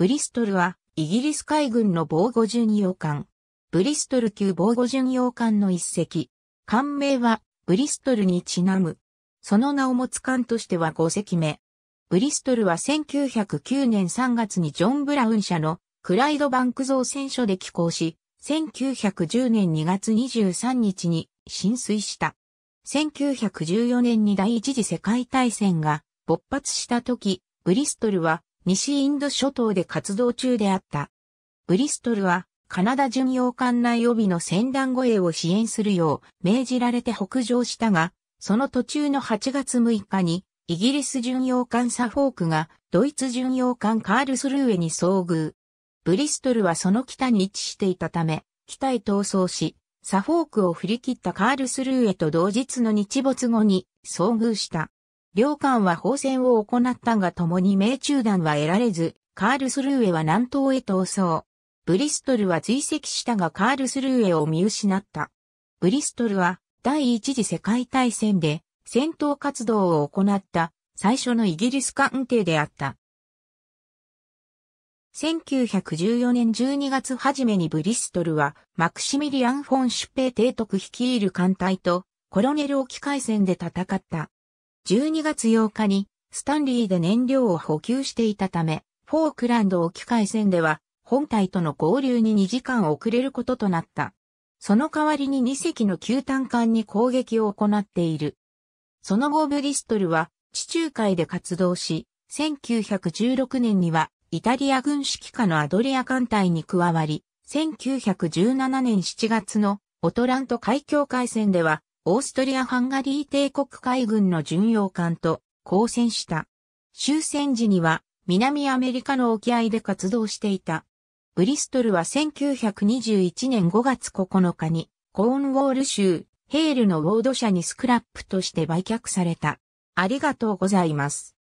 ブリストルは、イギリス海軍の防護巡洋艦。ブリストル級防護巡洋艦の一隻。艦名は、ブリストルにちなむ。その名を持つ艦としては5隻目。ブリストルは1909年3月にジョン・ブラウン社のクライドバンク造船所で寄港し、1910年2月23日に浸水した。1914年に第一次世界大戦が勃発した時、ブリストルは西インド諸島で活動中であった。ブリストルは、カナダ巡洋艦内予備の船団護衛を支援するよう命じられて北上したが、その途中の8月6日に、イギリス巡洋艦サフォークが、ドイツ巡洋艦カールスルーエに遭遇。ブリストルはその北に位置していたため、北へ逃走し、サフォークを振り切ったカールスルーへと同日の日没後に遭遇した。両艦は放戦を行ったが共に命中弾は得られず、カールスルーエは南東へ逃走。ブリストルは追跡したがカールスルーエを見失った。ブリストルは第一次世界大戦で戦闘活動を行った最初のイギリス艦艇であった。1914年12月初めにブリストルはマクシミリアン・フォン・シュペー提督率いる艦隊とコロネル沖海戦で戦った。12月8日にスタンリーで燃料を補給していたため、フォークランド沖海戦では本体との合流に2時間遅れることとなった。その代わりに2隻の旧単艦に攻撃を行っている。その後ブリストルは地中海で活動し、1916年にはイタリア軍指揮下のアドリア艦隊に加わり、1917年7月のオトラント海峡海戦ではオーストリア・ハンガリー帝国海軍の巡洋艦と交戦した。終戦時には南アメリカの沖合で活動していた。ブリストルは1921年5月9日にコーンウォール州ヘールのウォード社にスクラップとして売却された。ありがとうございます。